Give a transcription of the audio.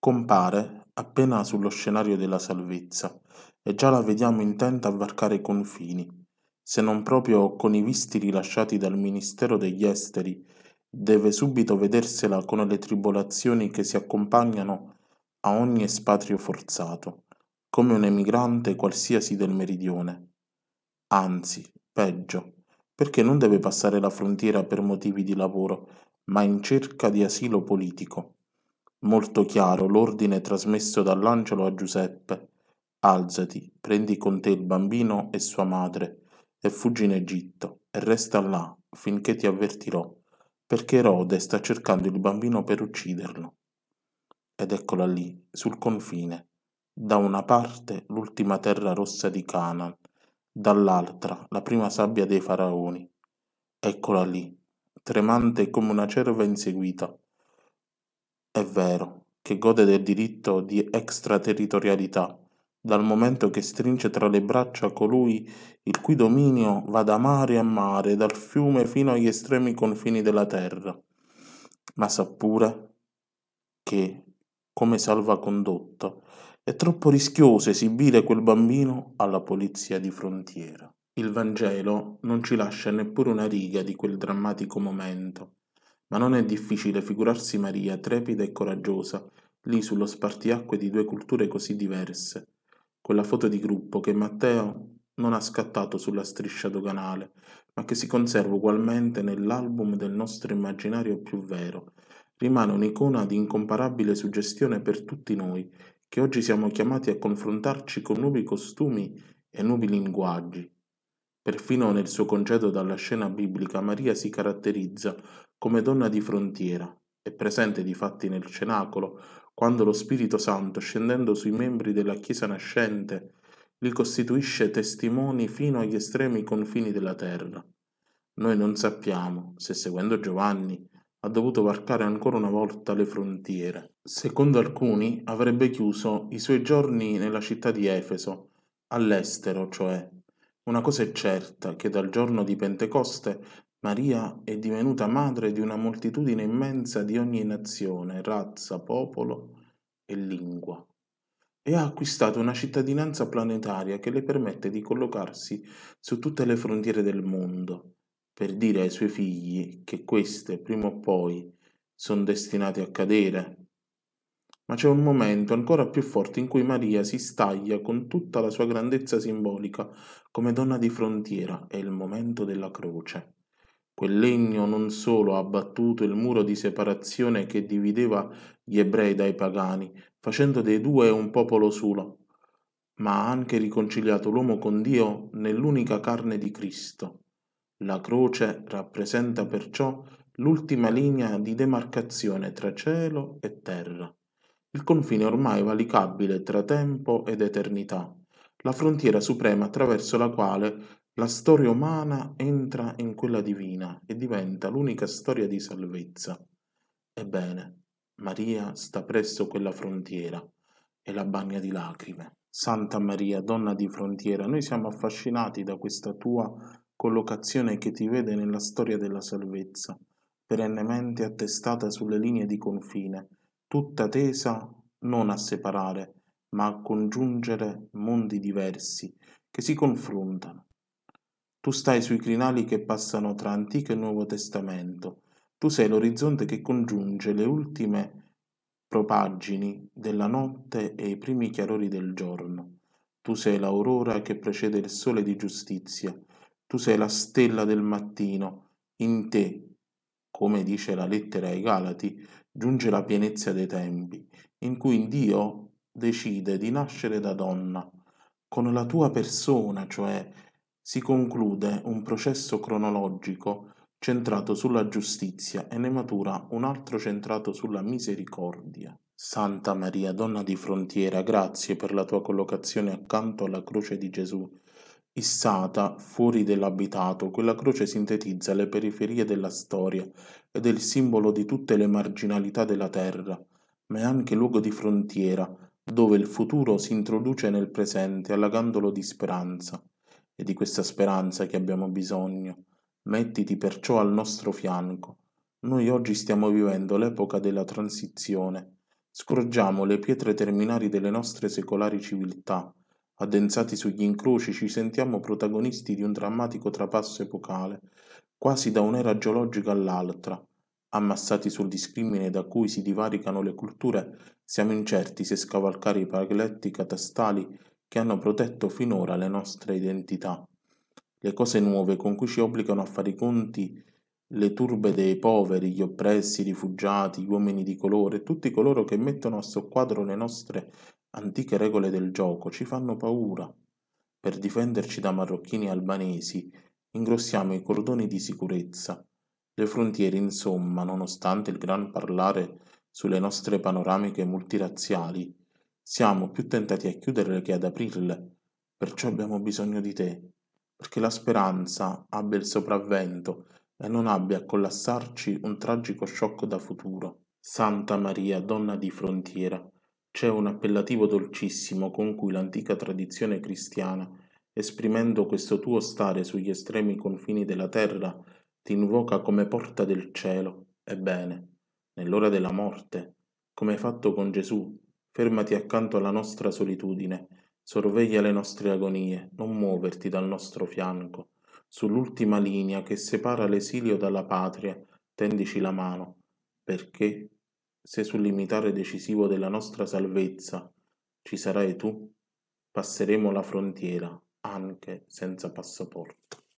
Compare appena sullo scenario della salvezza e già la vediamo intenta a varcare i confini, se non proprio con i visti rilasciati dal Ministero degli Esteri, deve subito vedersela con le tribolazioni che si accompagnano a ogni espatrio forzato, come un emigrante qualsiasi del meridione. Anzi, peggio, perché non deve passare la frontiera per motivi di lavoro, ma in cerca di asilo politico. Molto chiaro l'ordine trasmesso dall'angelo a Giuseppe: alzati, prendi con te il bambino e sua madre, e fuggi in Egitto, e resta là, finché ti avvertirò, perché Erode sta cercando il bambino per ucciderlo. Ed eccola lì, sul confine, da una parte l'ultima terra rossa di Canaan, dall'altra la prima sabbia dei faraoni. Eccola lì, tremante come una cerva inseguita è vero, che gode del diritto di extraterritorialità, dal momento che stringe tra le braccia colui il cui dominio va da mare a mare, dal fiume fino agli estremi confini della terra. Ma sa pure che, come salvacondotto, è troppo rischioso esibire quel bambino alla polizia di frontiera. Il Vangelo non ci lascia neppure una riga di quel drammatico momento ma non è difficile figurarsi Maria, trepida e coraggiosa, lì sullo spartiacque di due culture così diverse. Quella foto di gruppo che Matteo non ha scattato sulla striscia doganale, ma che si conserva ugualmente nell'album del nostro immaginario più vero. Rimane un'icona di incomparabile suggestione per tutti noi, che oggi siamo chiamati a confrontarci con nuovi costumi e nuovi linguaggi, Perfino nel suo congedo dalla scena biblica Maria si caratterizza come donna di frontiera. È presente di fatti nel cenacolo, quando lo Spirito Santo, scendendo sui membri della Chiesa nascente, li costituisce testimoni fino agli estremi confini della terra. Noi non sappiamo se, seguendo Giovanni, ha dovuto varcare ancora una volta le frontiere. Secondo alcuni, avrebbe chiuso i suoi giorni nella città di Efeso, all'estero, cioè una cosa è certa, che dal giorno di Pentecoste Maria è divenuta madre di una moltitudine immensa di ogni nazione, razza, popolo e lingua, e ha acquistato una cittadinanza planetaria che le permette di collocarsi su tutte le frontiere del mondo, per dire ai suoi figli che queste, prima o poi, sono destinate a cadere, ma c'è un momento ancora più forte in cui Maria si staglia con tutta la sua grandezza simbolica come donna di frontiera, è il momento della croce. Quel legno non solo ha abbattuto il muro di separazione che divideva gli ebrei dai pagani, facendo dei due un popolo solo, ma ha anche riconciliato l'uomo con Dio nell'unica carne di Cristo. La croce rappresenta perciò l'ultima linea di demarcazione tra cielo e terra. Il confine ormai valicabile tra tempo ed eternità, la frontiera suprema attraverso la quale la storia umana entra in quella divina e diventa l'unica storia di salvezza. Ebbene, Maria sta presso quella frontiera e la bagna di lacrime. Santa Maria, donna di frontiera, noi siamo affascinati da questa tua collocazione che ti vede nella storia della salvezza, perennemente attestata sulle linee di confine, tutta tesa non a separare ma a congiungere mondi diversi che si confrontano tu stai sui crinali che passano tra antico e nuovo testamento tu sei l'orizzonte che congiunge le ultime propaggini della notte e i primi chiarori del giorno tu sei l'aurora che precede il sole di giustizia tu sei la stella del mattino in te come dice la lettera ai galati giunge la pienezza dei tempi, in cui Dio decide di nascere da donna. Con la tua persona, cioè, si conclude un processo cronologico centrato sulla giustizia e ne matura un altro centrato sulla misericordia. Santa Maria, donna di frontiera, grazie per la tua collocazione accanto alla croce di Gesù Issata fuori dell'abitato, quella croce sintetizza le periferie della storia ed è il simbolo di tutte le marginalità della terra, ma è anche luogo di frontiera, dove il futuro si introduce nel presente allagandolo di speranza. E di questa speranza che abbiamo bisogno. Mettiti perciò al nostro fianco. Noi oggi stiamo vivendo l'epoca della transizione. Scorgiamo le pietre terminali delle nostre secolari civiltà Addensati sugli incroci ci sentiamo protagonisti di un drammatico trapasso epocale, quasi da un'era geologica all'altra. Ammassati sul discrimine da cui si divaricano le culture, siamo incerti se scavalcare i pagletti catastali che hanno protetto finora le nostre identità. Le cose nuove con cui ci obbligano a fare i conti le turbe dei poveri, gli oppressi, i rifugiati, gli uomini di colore, tutti coloro che mettono a soqquadro le nostre antiche regole del gioco ci fanno paura. Per difenderci da marocchini e albanesi ingrossiamo i cordoni di sicurezza, le frontiere insomma, nonostante il gran parlare sulle nostre panoramiche multirazziali, siamo più tentati a chiuderle che ad aprirle, perciò abbiamo bisogno di te, perché la speranza abbia il sopravvento e non abbia a collassarci un tragico sciocco da futuro. Santa Maria, donna di frontiera, c'è un appellativo dolcissimo con cui l'antica tradizione cristiana, esprimendo questo tuo stare sugli estremi confini della terra, ti invoca come porta del cielo. Ebbene, nell'ora della morte, come hai fatto con Gesù, fermati accanto alla nostra solitudine, sorveglia le nostre agonie, non muoverti dal nostro fianco. Sull'ultima linea che separa l'esilio dalla patria, tendici la mano, perché se sul limitare decisivo della nostra salvezza ci sarai tu, passeremo la frontiera anche senza passaporto.